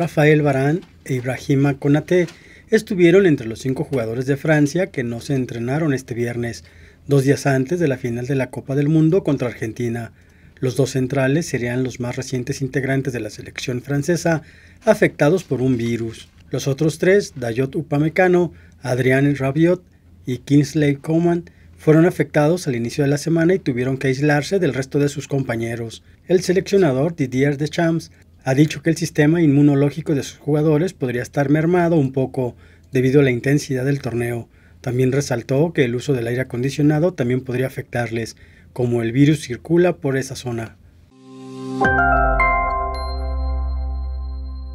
Rafael Barán e Ibrahima Konaté estuvieron entre los cinco jugadores de Francia que no se entrenaron este viernes, dos días antes de la final de la Copa del Mundo contra Argentina. Los dos centrales serían los más recientes integrantes de la selección francesa afectados por un virus. Los otros tres, Dayot Upamecano, Adrián Rabiot y Kingsley Coman, fueron afectados al inicio de la semana y tuvieron que aislarse del resto de sus compañeros. El seleccionador Didier Deschamps ha dicho que el sistema inmunológico de sus jugadores podría estar mermado un poco debido a la intensidad del torneo. También resaltó que el uso del aire acondicionado también podría afectarles, como el virus circula por esa zona.